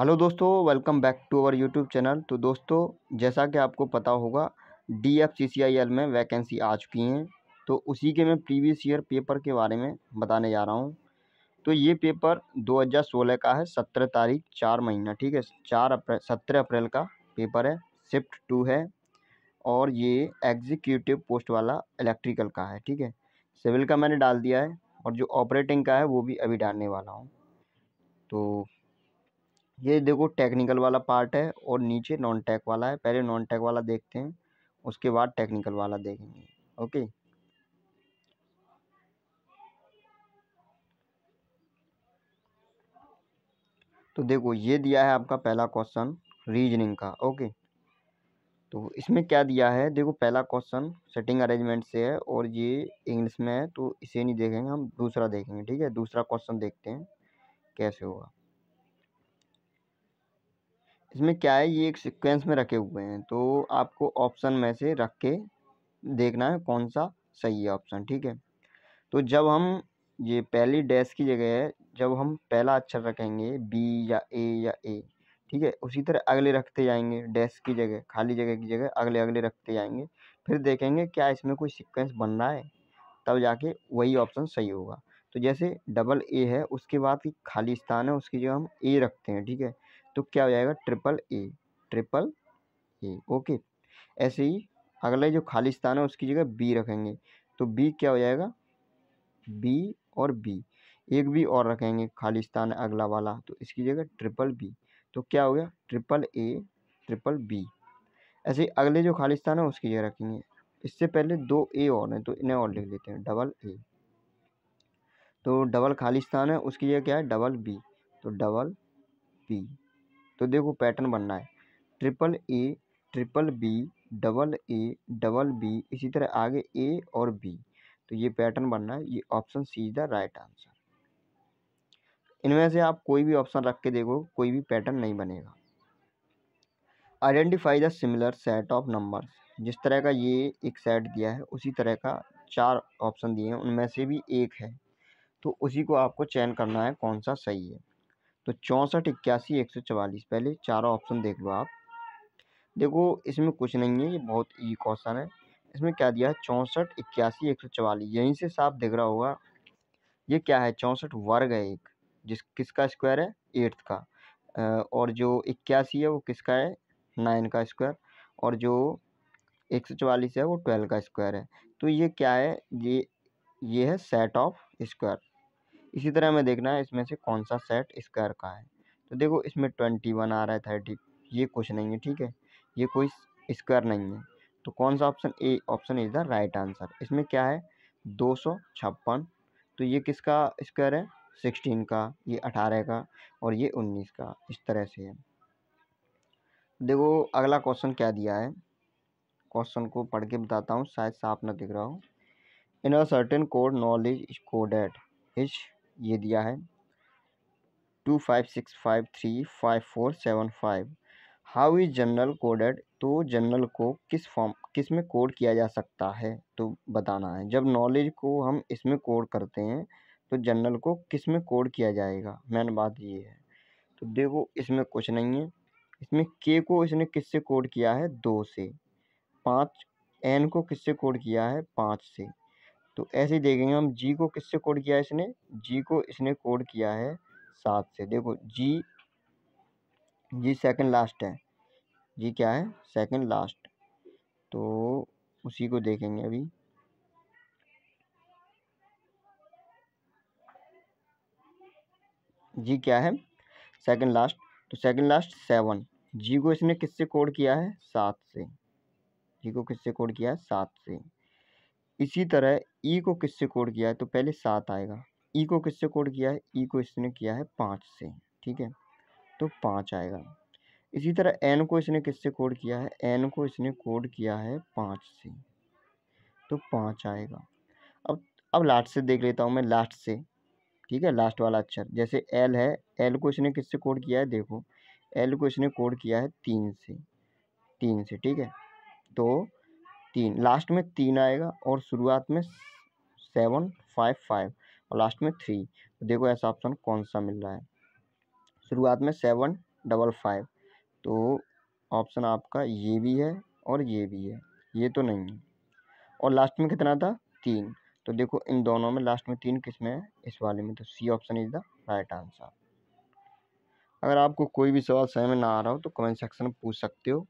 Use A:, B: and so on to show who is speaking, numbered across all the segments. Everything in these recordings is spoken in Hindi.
A: हेलो दोस्तों welcome back to our YouTube channel तो दोस्तों जैसा कि आपको पता होगा D F C C I L में वैकेंसी आ चुकी हैं तो उसी के मैं प्रीवियस ईयर पेपर के बारे में बताने जा रहा हूँ तो ये पेपर 2016 का है सत्रह तारीख चार महीना ठीक है चार अप्रैल सत्रह अप्रैल का पेपर है शिफ्ट टू है और ये एग्जीक्यूटिव पोस्ट वाला इलेक्ट्रिकल का है ठीक है सिविल का मैंने डाल दिया है और जो ऑपरेटिंग का है वो भी अभी डालने वाला हूँ तो ये देखो टेक्निकल वाला पार्ट है और नीचे नॉन टेक वाला है पहले नॉन टेक वाला देखते हैं उसके बाद टेक्निकल वाला देखेंगे ओके तो देखो ये दिया है आपका पहला क्वेश्चन रीजनिंग का ओके तो इसमें क्या दिया है देखो पहला क्वेश्चन सेटिंग अरेंजमेंट से है और ये इंग्लिश में है तो इसे नहीं देखेंगे हम दूसरा देखेंगे ठीक है दूसरा क्वेश्चन देखते हैं कैसे होगा इसमें क्या है ये एक सीक्वेंस में रखे हुए हैं तो आपको ऑप्शन में से रख के देखना है कौन सा सही है ऑप्शन ठीक है तो जब हम ये पहली डैश की जगह है जब हम पहला अक्षर रखेंगे बी या ए या ए ठीक है उसी तरह अगले रखते जाएंगे डैश की जगह खाली जगह की जगह अगले अगले रखते जाएंगे फिर देखेंगे क्या इसमें कोई सीक्वेंस बन रहा है तब जाके वही ऑप्शन सही होगा तो जैसे डबल ए है उसके बाद खाली स्थान है उसकी जगह हम ए रखते हैं ठीक है तो क्या हो जाएगा triple A triple A okay ऐसे ही अगला जो खाली स्थान है उसकी जगह बी रखेंगे तो बी क्या हो जाएगा बी और बी एक बी और रखेंगे खाली स्थान अगला वाला तो इसकी जगह ट्रिपल बी तो क्या हो गया ट्रिपल ए ट्रिपल बी ऐसे ही अगले जो खाली स्थान है उसकी जगह रखेंगे इससे पहले दो ए और हैं तो इन्हें और लिख लेते हैं डबल ए तो डबल खाली स्थान है उसकी जगह क्या है डबल बी तो डबल बी तो देखो पैटर्न बनना है triple A triple B double A double B इसी तरह आगे ए और बी तो ये पैटर्न बनना है ये option C is the right answer इनमें से आप कोई भी ऑप्शन रख के देखो कोई भी पैटर्न नहीं बनेगा identify the similar set of numbers जिस तरह का ये एक सेट दिया है उसी तरह का चार ऑप्शन दिए हैं उनमें से भी एक है तो उसी को आपको चयन करना है कौन सा सही है तो चौंसठ इक्यासी एक सौ चवालीस पहले चारों ऑप्शन देख लो आप देखो इसमें कुछ नहीं है ये बहुत ई क्वेश्चन है इसमें क्या दिया है चौंसठ इक्यासी एक सौ चवालीस यहीं से साफ दिख रहा होगा ये क्या है चौंसठ वर्ग है एक जिस किसका स्क्वायर है एट्थ का और जो इक्यासी है वो किसका है नाइन का स्क्वायर और जो एक सौ चवालीस है वो ट्वेल्व का स्क्वायर है तो ये क्या है ये ये है सेट ऑफ स्क्वायर इसी तरह हमें देखना है इसमें से कौन सा सेट स्क्वायर का है तो देखो इसमें ट्वेंटी वन आ रहा है थर्टी ये कुछ नहीं है ठीक है ये कोई स्क्वायर नहीं है तो कौन सा option A option is the right answer इसमें क्या है दो सौ छप्पन तो ये किसका स्क्वायर है सिक्सटीन का ये अठारह का और ये उन्नीस का इस तरह से है देखो अगला क्वेश्चन क्या दिया है क्वेश्चन को पढ़ के बताता हूँ शायद साफ ना दिख रहा हो in a certain code knowledge is coded is ये दिया है two five six five three five four seven five how is general coded तो जनरल को किस फॉर्म किस में कोड किया जा सकता है तो बताना है जब नॉलेज को हम इसमें कोड करते हैं तो जनरल को किस में कोड किया जाएगा मैंने बात ये है तो देखो इसमें कुछ नहीं है इसमें के को इसने किससे कोड किया है दो से पाँच एन को किससे कोड किया है पाँच से तो ऐसे ही देखेंगे हम जी को किससे कोड किया है इसने जी को इसने कोड किया है सात से देखो जी जी सेकंड लास्ट है जी क्या है सेकंड लास्ट तो उसी को देखेंगे अभी जी क्या है सेकंड लास्ट तो सेकंड लास्ट सेवन जी को इसने किससे कोड किया है सात से जी को किससे कोड किया है सात से इसी तरह ई e को किससे कोड किया है तो पहले सात आएगा ई e को किससे कोड किया है ई e को इसने किया है पाँच से ठीक है तो पाँच आएगा इसी तरह एन को इसने किससे कोड किया है एन को इसने कोड किया है पाँच से तो पाँच आएगा अब अब लास्ट से देख लेता हूँ मैं लास्ट से ठीक है लास्ट वाला अक्षर जैसे एल है एल को इसने किससे कोड किया है देखो एल को इसने कोड किया है तीन से तीन से ठीक है तो तीन लास्ट में तीन आएगा और शुरुआत में सेवन फाइव फाइव और लास्ट में थ्री तो देखो ऐसा ऑप्शन कौन सा मिल रहा है शुरुआत में सेवन डबल फाइव तो ऑप्शन आपका ये भी है और ये भी है ये तो नहीं है और लास्ट में कितना था तीन तो देखो इन दोनों में लास्ट में तीन किस में है इस वाले में तो C option is the right answer अगर आपको कोई भी सवाल समझ में ना आ रहा हो तो कमेंट सेक्शन में पूछ सकते हो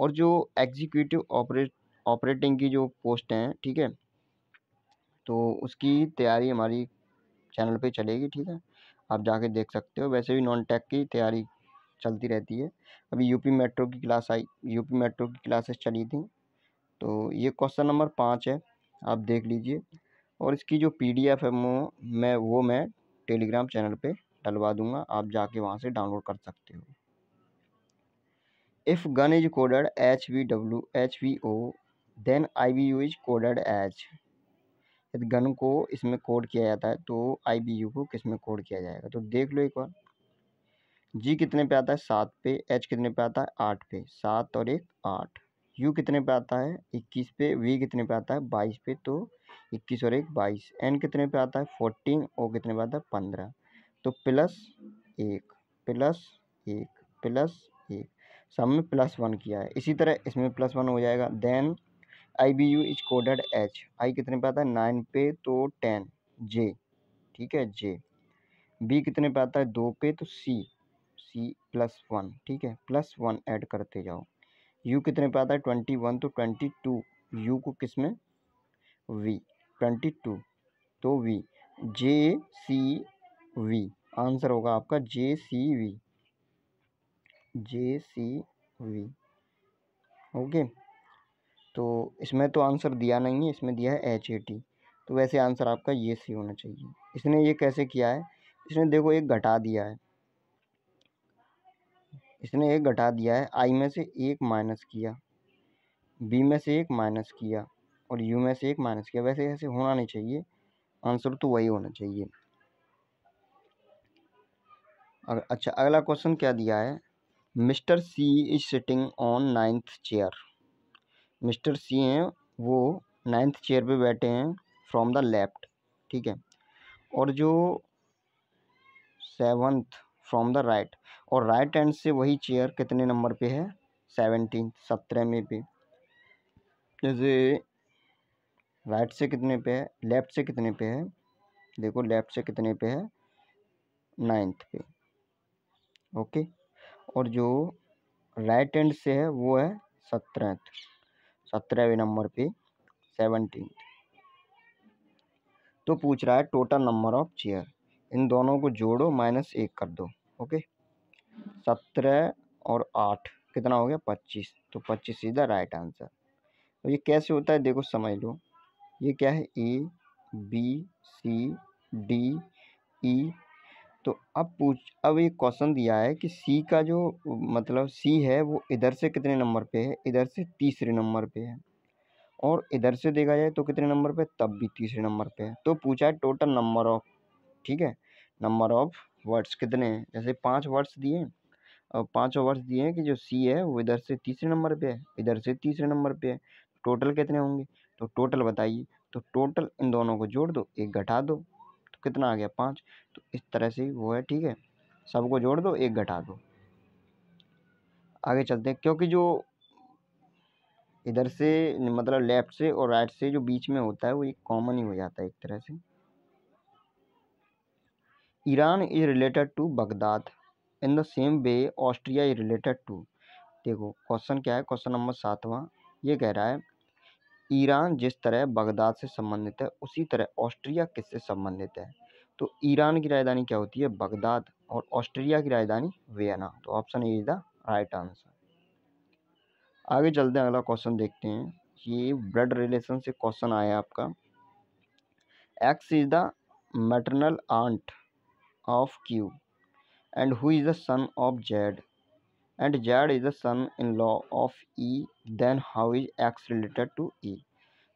A: और जो एग्जीक्यूटिव ऑपरेट ऑपरेटिंग की जो पोस्ट हैं ठीक है तो उसकी तैयारी हमारी चैनल पे चलेगी ठीक है आप जाके देख सकते हो वैसे भी नॉन टैक की तैयारी चलती रहती है अभी यूपी मेट्रो की क्लास आई यूपी मेट्रो की क्लासेस चली थी तो ये क्वेश्चन नंबर पाँच है आप देख लीजिए और इसकी जो पी डी एफ है वो मैं वो मैं टेलीग्राम चैनल पे डलवा दूँगा आप जाके वहाँ से डाउनलोड कर सकते हो if gun is coded H V W H V O then I B U is coded H यदि गन को इसमें कोड किया जाता है तो आई बी यू को किस में कोड किया जाएगा तो देख लो एक बार जी कितने पे आता है सात पे एच कितने पे आता है आठ पे सात और एक आठ यू कितने पे आता है इक्कीस पे वी कितने पे आता है बाईस पे तो इक्कीस और एक बाईस एन कितने पे आता है फोर्टीन ओ कितने पे आता है पंद्रह तो प्लस एक प्लस एक प्लस एक सब में प्लस वन किया है इसी तरह इसमें प्लस वन हो जाएगा then I B U is coded H I कितने पे आता है नाइन पे तो टेन जे ठीक है जे बी कितने पे आता है दो पे तो सी सी प्लस वन ठीक है प्लस वन ऐड करते जाओ यू कितने पे आता है ट्वेंटी वन तो ट्वेंटी टू यू को किस में वी ट्वेंटी टू तो V J C V answer होगा आपका J C V J C V okay तो इसमें तो आंसर दिया नहीं है इसमें दिया है एच ए टी तो वैसे आंसर आपका ये सी होना चाहिए इसने ये कैसे किया है इसने देखो एक घटा दिया है इसने एक घटा दिया है आई में से एक माइनस किया बी में से एक माइनस किया और यू में से एक माइनस किया वैसे ऐसे होना नहीं चाहिए आंसर तो वही होना चाहिए अगर अच्छा अगला क्वेश्चन क्या दिया है mister C is sitting on ninth chair mister C हैं वो नाइन्थ चेयर पे बैठे हैं फ्रॉम द लेफ्ट ठीक है और जो सेवन्थ फ्रॉम द राइट और राइट हैंड से वही चेयर कितने नंबर पे है सेवनटीन सत्रह में पे जैसे राइट से कितने पे है लेफ़्ट से कितने पे है देखो लेफ़्ट से कितने पे है नाइन्थ पे ओके और जो राइट हैंड से है वो है सत्रह सत्रहवें नंबर पे सेवनटीन तो पूछ रहा है total number of chair in दोनों को जोड़ो माइनस एक कर दो ओके सत्रह और आठ कितना हो गया पच्चीस तो पच्चीस इज द राइट आंसर तो ये कैसे होता है देखो समझ लो ये क्या है A B C D E तो अब पूछ अब एक क्वेश्चन दिया है कि सी का जो मतलब सी है वो इधर से कितने नंबर पे है इधर से तीसरे नंबर पे है और इधर से देखा जाए तो कितने नंबर पे तब भी तीसरे नंबर पे है तो पूछा है टोटल नंबर ऑफ ठीक है नंबर ऑफ वर्ड्स कितने हैं जैसे पाँच वर्ड्स दिए और पाँचों वर्ड्स दिए हैं कि जो सी है वो इधर से तीसरे नंबर पर है इधर से तीसरे नंबर पर है टोटल तो कितने होंगे तो टोटल बताइए तो टोटल इन दोनों को जोड़ दो एक घटा दो तो कितना आ गया पाँच तो इस तरह से वो है ठीक है सबको जोड़ दो एक घटा दो आगे चलते हैं क्योंकि जो इधर से मतलब लेफ़्ट से और राइट से जो बीच में होता है वो एक कॉमन ही हो जाता है एक तरह से Iran is related to Baghdad in the same way Austria is related to देखो क्वेश्चन क्या है क्वेश्चन नंबर सातवां ये कह रहा है ईरान जिस तरह बगदाद से संबंधित है उसी तरह ऑस्ट्रिया किससे संबंधित है तो ईरान की राजधानी क्या होती है बगदाद और ऑस्ट्रिया की राजधानी वियना तो option A is the right answer आगे चलते हैं अगला क्वेश्चन देखते हैं ये ब्लड रिलेशन से क्वेश्चन आया आपका X is the maternal aunt of Q and who is the son of Z and z is the son-in-law of e then how is x related to e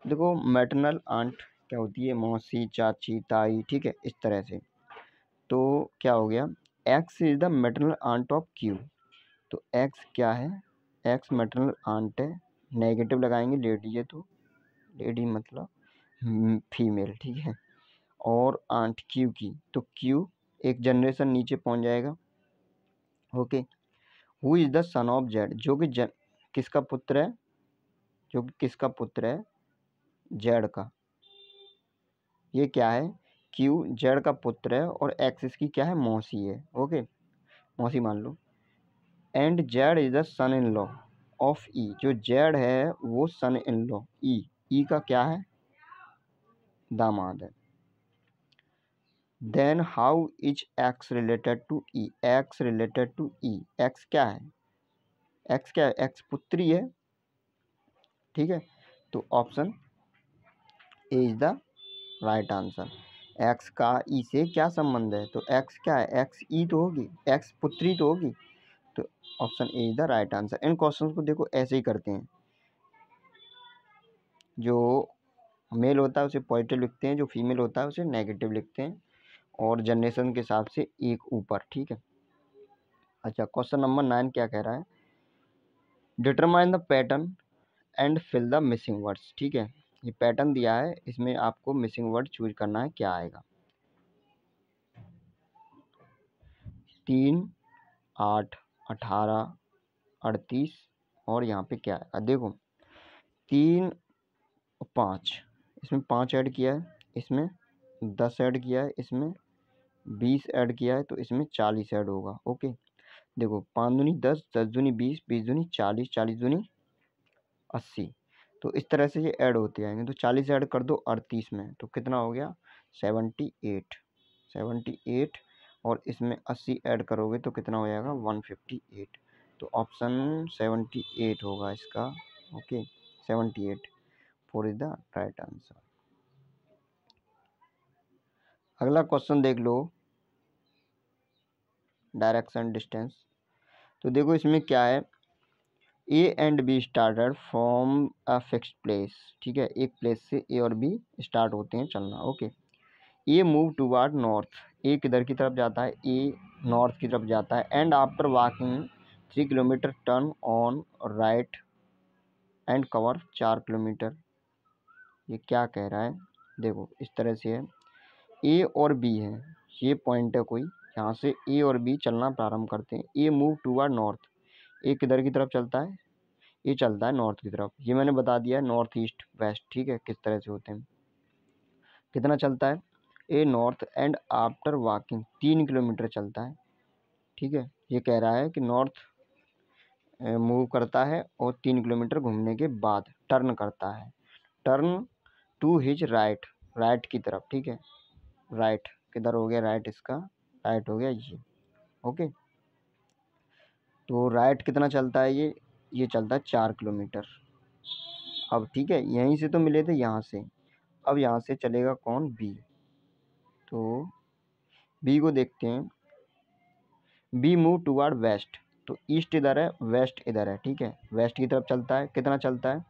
A: देखो मैटरनल आंट क्या होती है मौसी चाची ताई ठीक है इस तरह से तो क्या हो गया x is the maternal aunt of q तो x क्या है x maternal आंट है नेगेटिव लगाएंगे लेडी है तो लेडी मतलब फीमेल हम्म, ठीक है और आंट क्यू की तो क्यू एक जनरेशन नीचे पहुंच जाएगा okay okay. Who is the son of Z जो कि जन किसका पुत्र है जो कि किसका पुत्र है जेड का ये क्या है क्यू जेड का पुत्र है और एक्स इसकी क्या है मौसी है ओके मौसी मान लो and Z is the son in law of E जो जेड है वो सन इन लॉ ई ई का क्या है दामाद है then how is X related to E X related to E X क्या है एक्स क्या है एक्स पुत्री है ठीक है तो option A is the right answer X का ई e से क्या संबंध है तो एक्स क्या है एक्स ई e तो होगी एक्स पुत्री तो होगी तो option A is the right answer इन क्वेश्चन को देखो ऐसे ही करते हैं जो मेल होता है उसे पॉजिटिव लिखते हैं जो फीमेल होता है उसे नेगेटिव लिखते हैं और जनरेशन के हिसाब से एक ऊपर ठीक है अच्छा क्वेश्चन नंबर नाइन क्या कह रहा है determine the pattern and fill the missing words ठीक है ये पैटर्न दिया है इसमें आपको मिसिंग वर्ड चूज करना है क्या आएगा तीन आठ अठारह अड़तीस और यहाँ पे क्या आएगा देखो तीन पाँच इसमें पाँच ऐड किया है इसमें दस ऐड किया है इसमें बीस ऐड किया है तो इसमें चालीस ऐड होगा ओके देखो पाँच दूनी दस दस दूनी बीस बीस दूनी चालीस चालीस दूनी अस्सी तो इस तरह से ये ऐड होते जाएंगे तो चालीस ऐड कर दो अड़तीस में तो कितना हो गया सेवनटी एट सेवनटी एट और इसमें अस्सी ऐड करोगे तो कितना हो जाएगा वन फिफ्टी एट तो ऑप्शन सेवनटी एट होगा इसका okay seventy eight four is the right answer अगला क्वेश्चन देख लो डायरेक्शन डिस्टेंस तो देखो इसमें क्या है A and B started from a fix place ठीक है एक प्लेस से ए और बी स्टार्ट होते हैं चलना okay A move toward north A किधर की तरफ जाता है ए नॉर्थ की तरफ जाता है and after walking three kilometre turn on right and cover चार किलोमीटर ये क्या कह रहा है देखो इस तरह से है ए और बी है ये पॉइंट है कोई यहाँ से ए और बी चलना प्रारंभ करते हैं A move toward north A किधर की तरफ चलता है ये चलता है नॉर्थ की तरफ ये मैंने बता दिया है नॉर्थ ईस्ट वेस्ट ठीक है किस तरह से होते हैं कितना चलता है A north and after walking तीन किलोमीटर चलता है ठीक है ये कह रहा है कि नॉर्थ मूव करता है और तीन किलोमीटर घूमने के बाद टर्न करता है turn to his right right की तरफ ठीक है राइट किधर हो गया राइट इसका राइट हो गया ये ओके तो राइट कितना चलता है ये ये चलता है चार किलोमीटर अब ठीक है यहीं से तो मिले थे यहाँ से अब यहाँ से चलेगा कौन बी तो बी को देखते हैं बी मूव टुवार्ड वेस्ट तो ईस्ट इधर है वेस्ट इधर है ठीक है वेस्ट की तरफ चलता है कितना चलता है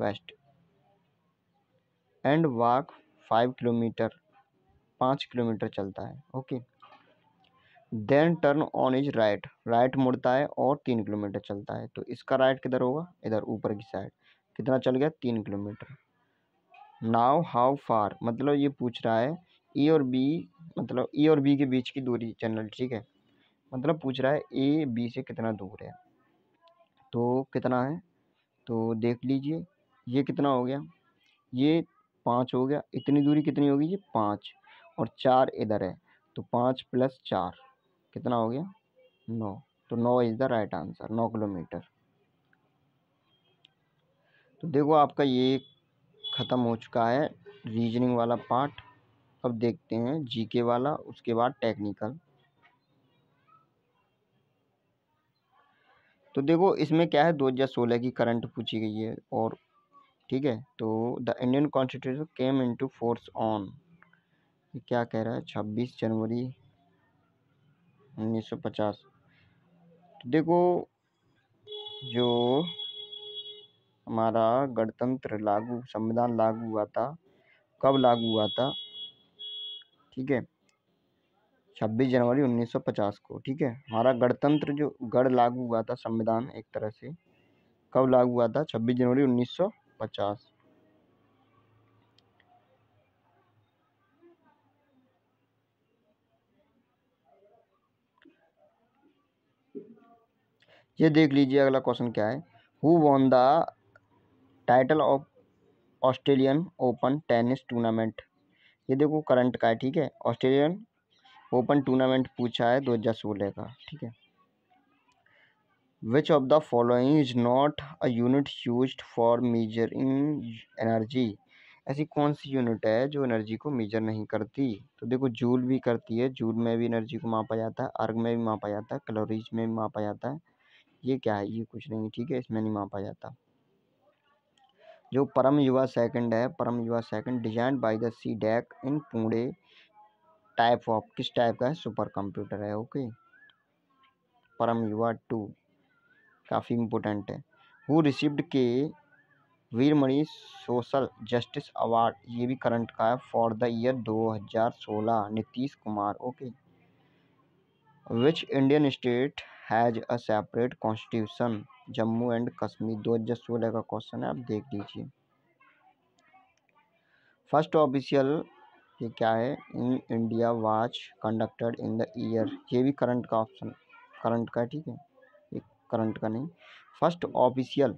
A: west and walk five kilometre पाँच किलोमीटर चलता है okay then turn on is right right मुड़ता है और तीन किलोमीटर चलता है तो इसका राइट किधर होगा इधर ऊपर की साइड कितना चल गया तीन किलोमीटर नाव हाउ फार मतलब ये पूछ रहा है ए और बी मतलब ए और बी के बीच की दूरी जनरल ठीक है मतलब पूछ रहा है ए बी से कितना दूर है तो कितना है तो देख लीजिए ये कितना हो गया ये पाँच हो गया इतनी दूरी कितनी होगी ये पाँच और चार इधर है तो पाँच प्लस चार कितना हो गया नौ तो नौ इज़ द राइट आंसर नौ किलोमीटर तो देखो आपका ये ख़त्म हो चुका है रीजनिंग वाला पार्ट अब देखते हैं जीके वाला उसके बाद टेक्निकल तो देखो इसमें क्या है दो हज़ार सोलह की करंट पूछी गई है और ठीक है तो the Indian constitution came into force on क्या कह रहा है छब्बीस जनवरी 1950 तो देखो जो हमारा गणतंत्र लागू संविधान लागू हुआ था कब लागू हुआ था ठीक है 26 जनवरी 1950 को ठीक है हमारा गणतंत्र जो गढ़ लागू हुआ था संविधान एक तरह से कब लागू हुआ था 26 जनवरी सौ पचास ये देख लीजिए अगला क्वेश्चन क्या है who won the title of Australian Open tennis tournament ये देखो करंट का है ठीक है ऑस्ट्रेलियन ओपन टूर्नामेंट पूछा है दो हज़ार सोलह का ठीक है which of the following is not a unit for for measuring energy ऐसी कौन सी यूनिट है जो एनर्जी को मेजर नहीं करती तो देखो जूल भी करती है जूल में भी एनर्जी को मापा जाता है अर्ग में भी मापा जाता है कैलोरीज में भी मापा जाता है ये क्या है ये कुछ नहीं ठीक है इसमें नहीं मापा जाता जो परम युवा सेकंड है Param Yuva second design by the C DAC in Pune type of किस टाइप का है सुपर कंप्यूटर है ओके परम युवा टू काफ़ी इम्पोर्टेंट है हु रिसिव्ड के वीरमणि सोशल जस्टिस अवार्ड ये भी करंट का है for the year 2016 Nitish Kumar okay which Indian state has a separate constitution Jammu and Kashmir 2016 का क्वेश्चन है आप देख लीजिए फर्स्ट ऑफिशियल ये क्या है in India watch conducted in the year ये भी करंट का ऑप्शन करंट का ठीक है करंट का नहीं first official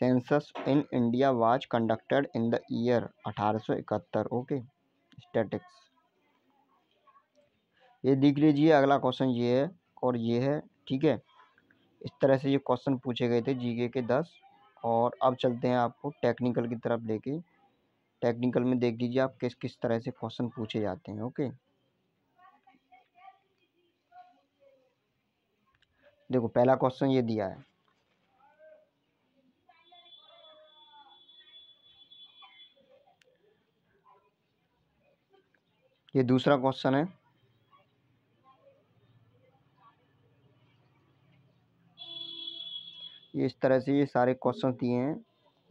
A: census in India was conducted in the year 1871 okay statics ये देख लीजिए अगला क्वेश्चन ये है और ये है ठीक है इस तरह से ये क्वेश्चन पूछे गए थे जीके के दस और अब चलते हैं आपको टेक्निकल की तरफ लेके टेक्निकल में देख लीजिए आप किस किस तरह से क्वेश्चन पूछे जाते हैं ओके देखो पहला क्वेश्चन ये दिया है ये दूसरा क्वेश्चन है ये इस तरह से ये सारे क्वेश्चन दिए हैं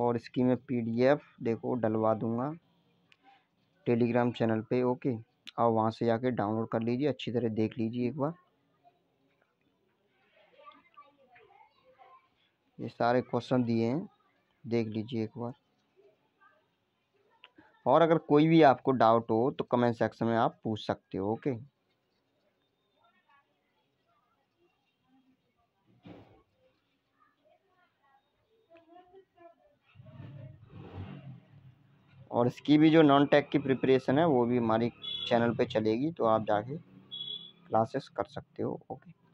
A: और इसकी मैं पीडीएफ देखो डलवा दूंगा टेलीग्राम चैनल पे ओके आप वहाँ से जाके डाउनलोड कर लीजिए अच्छी तरह देख लीजिए एक बार ये सारे क्वेश्चन दिए हैं देख लीजिए एक बार और अगर कोई भी आपको डाउट हो तो कमेंट सेक्शन में आप पूछ सकते हो ओके और इसकी भी जो नॉन टेक की प्रिपरेशन है वो भी हमारी चैनल पे चलेगी तो आप जाके क्लासेस कर सकते हो ओके